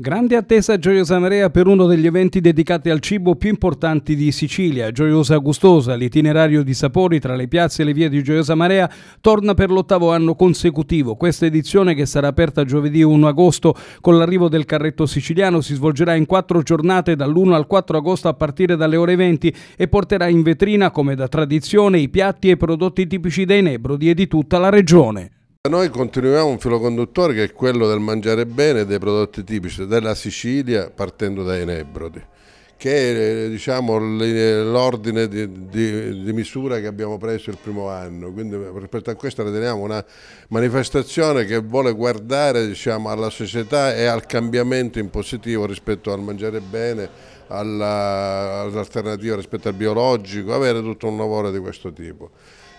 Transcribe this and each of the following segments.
Grande attesa a Gioiosa Marea per uno degli eventi dedicati al cibo più importanti di Sicilia, Gioiosa Gustosa, l'itinerario di sapori tra le piazze e le vie di Gioiosa Marea, torna per l'ottavo anno consecutivo. Questa edizione, che sarà aperta giovedì 1 agosto con l'arrivo del carretto siciliano, si svolgerà in quattro giornate dall'1 al 4 agosto a partire dalle ore 20 e porterà in vetrina, come da tradizione, i piatti e i prodotti tipici dei Nebrodi e di tutta la regione. Noi continuiamo un filo conduttore che è quello del mangiare bene dei prodotti tipici della Sicilia partendo dai Nebrodi che è diciamo, l'ordine di, di, di, misura che abbiamo preso il primo anno. Quindi rispetto a questo riteniamo una manifestazione che vuole guardare diciamo, alla società e al cambiamento in positivo rispetto al mangiare bene, all'alternativa rispetto al biologico, avere tutto un lavoro di questo tipo.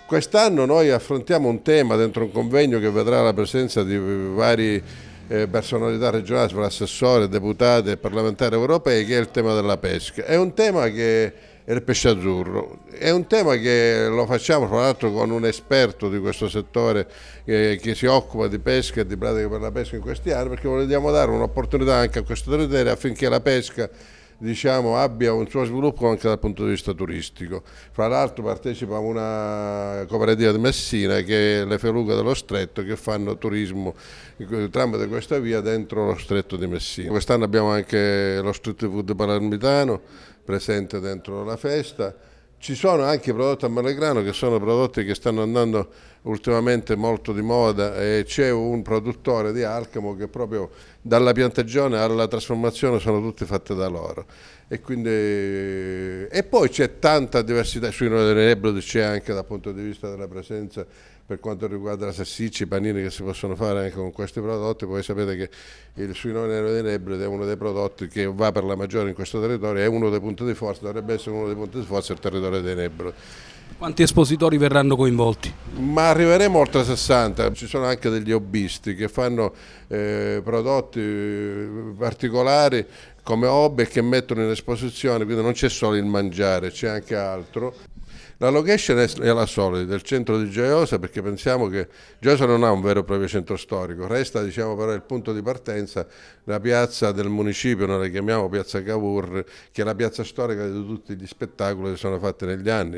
Quest'anno noi affrontiamo un tema dentro un convegno che vedrà la presenza di vari eh, personalità regionali, fra assessore, deputate e parlamentari europei, che è il tema della pesca. È un tema che è il pesce azzurro, è un tema che lo facciamo tra l'altro con un esperto di questo settore che, che si occupa di pesca e di pratiche per la pesca in questi anni, perché vogliamo dare un'opportunità anche a questo territorio affinché la pesca diciamo, abbia un suo sviluppo anche dal punto di vista turistico. Fra l'altro partecipa a una cooperativa di Messina che è le Feluca dello Stretto che fanno turismo eh, tramite questa via dentro lo Stretto di Messina. Quest'anno abbiamo anche lo street food palermitano presente dentro la festa ci sono anche prodotti a Malegrano che sono prodotti che stanno andando ultimamente molto di moda e c'è un produttore di alcamo che proprio dalla piantagione alla trasformazione sono tutti fatti da loro. E, quindi... e poi c'è tanta diversità, sui Noderebrod c'è anche dal punto di vista della presenza per quanto riguarda la salsiccia, i panini che si possono fare anche con questi prodotti, poi sapete che il suino nero di Nebrede è uno dei prodotti che va per la maggiore in questo territorio, è uno dei punti di forza, dovrebbe essere uno dei punti di forza del territorio Torre dei Nebro. Quanti espositori verranno coinvolti? Ma arriveremo oltre 60, ci sono anche degli hobbisti che fanno eh, prodotti eh, particolari come hobby e che mettono in esposizione, quindi non c'è solo il mangiare, c'è anche altro. La location è la solita, il centro di Gioiosa, perché pensiamo che Gioiosa non ha un vero e proprio centro storico, resta diciamo, però il punto di partenza la piazza del municipio, noi la chiamiamo piazza Cavour, che è la piazza storica di tutti gli spettacoli che sono fatti negli anni.